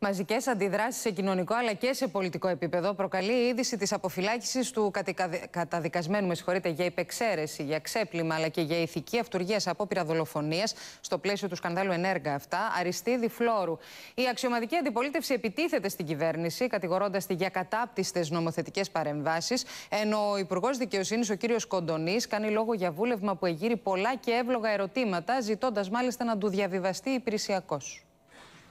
Μαζικές αντιδράσεις σε κοινωνικό αλλά και σε πολιτικό επίπεδο προκαλεί η είδηση της αποφυλάκησης του καταδικασμένου με συγχωρείτε, για υπεξαίρεση, για ξέπλυμα αλλά και για ηθική αυτουργία σε απόπειρα δολοφονία στο πλαίσιο του σκανδάλου Ενέργα. Αυτά, Αριστίδη Φλόρου. Η αξιωματική αντιπολίτευση επιτίθεται στην κυβέρνηση, κατηγορώντας τη για κατάπτυστες νομοθετικές παρεμβάσεις, ενώ ο Υπουργός Δικαιοσύνης, ο κ. Κοντονής, κάνει λόγο για βούλευμα που εγείρει πολλά και εύλογα ερωτήματα, ζητώντας μάλιστα να του διαβιβαστεί υπηρεσιακός.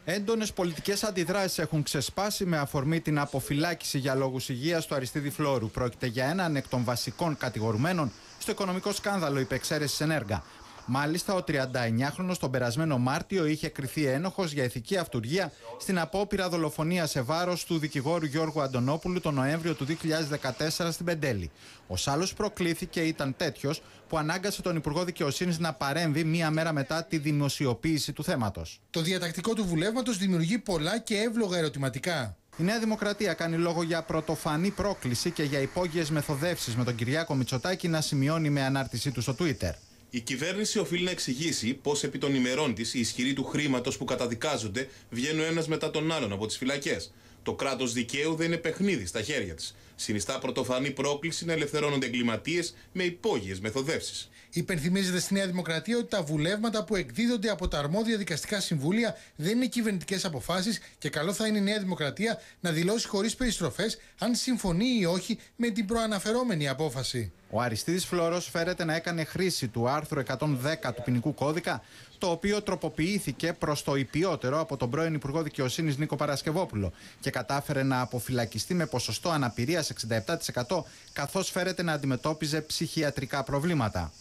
Έντονες πολιτικές αντιδράσεις έχουν ξεσπάσει με αφορμή την αποφυλάκηση για λόγους υγείας του Αριστίδη Φλόρου. Πρόκειται για έναν εκ των βασικών κατηγορουμένων στο οικονομικό σκάνδαλο υπεξαίρεση ενέργα. Μάλιστα, ο 39χρονο τον περασμένο Μάρτιο είχε κρυθεί ένοχος για ηθική αυτούργια στην απόπειρα δολοφονίας σε βάρος του δικηγόρου Γιώργου Αντωνόπουλου τον Νοέμβριο του 2014 στην Πεντέλη. Ο άλλο προκλήθηκε ήταν τέτοιος που ανάγκασε τον Υπουργό Δικαιοσύνης να παρέμβει μία μέρα μετά τη δημοσιοποίηση του θέματος. Το διατακτικό του βουλεύματος δημιουργεί πολλά και εύλογα ερωτηματικά. Η Νέα Δημοκρατία κάνει λόγο για πρωτοφανή πρόκληση και για υπόγειες μεθοδεύσεις με τον Κυριάκο Μητσοτάκη να σημειώνει με ανάρτησή του στο Twitter. Η κυβέρνηση οφείλει να εξηγήσει πώ επί των ημερών της οι ισχυροί του χρήματος που καταδικάζονται βγαίνουν ένας μετά τον άλλον από τις φυλακές. Το κράτος δικαίου δεν είναι παιχνίδι στα χέρια της. Συνιστά πρωτοφανή πρόκληση να ελευθερώνονται εγκληματίες με υπόγειες μεθοδεύσεις. Υπενθυμίζεται στη Νέα Δημοκρατία ότι τα βουλεύματα που εκδίδονται από τα αρμόδια δικαστικά συμβούλια δεν είναι κυβερνητικές αποφάσεις και καλό θα είναι η Νέα Δημοκρατία να δηλώσει χωρίς περιστροφές αν συμφωνεί ή όχι με την προαναφερόμενη απόφαση. Ο Αριστίδης Φλόρος φέρεται να έκανε χρήση του άρθρου 110 του ποινικού κώδικα, το οποίο τροποποιήθηκε προς το υπιότερο από τον πρώην Υπουργό Δικαιοσύνης Νίκο Παρασκευόπουλο και κατάφερε να αποφυλακιστεί με ποσοστό αναπηρίας 67% καθώς φέρεται να αντιμετώπιζε ψυχιατρικά προβλήματα.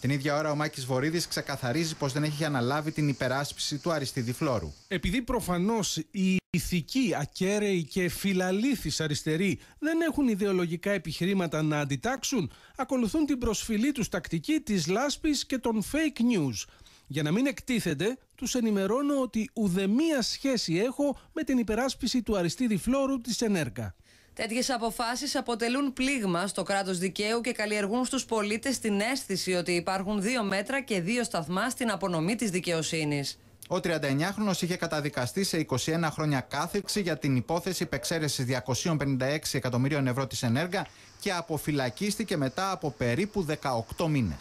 Την ίδια ώρα ο Μάκης Βορύδης ξεκαθαρίζει πως δεν έχει αναλάβει την υπεράσπιση του αριστίδη φλόρου. Επειδή προφανώς οι ηθικοί, ακέραιοι και φιλαλήθεις αριστεροί δεν έχουν ιδεολογικά επιχειρήματα να αντιτάξουν, ακολουθούν την προσφυλή τους τακτική της λάσπης και των fake news. Για να μην εκτίθενται, τους ενημερώνω ότι ουδεμία σχέση έχω με την υπεράσπιση του Αριστίδη Φλόρου της Ενέργα. Τέτοιες αποφάσεις αποτελούν πλήγμα στο κράτος δικαίου και καλλιεργούν στους πολίτες την αίσθηση ότι υπάρχουν δύο μέτρα και δύο σταθμά στην απονομή της δικαιοσύνης. Ο 39χρονο είχε καταδικαστεί σε 21 χρόνια κάθεξη για την υπόθεση υπεξαίρεση 256 εκατομμυρίων ευρώ της ενέργεια και αποφυλακίστηκε μετά από περίπου 18 μήνε.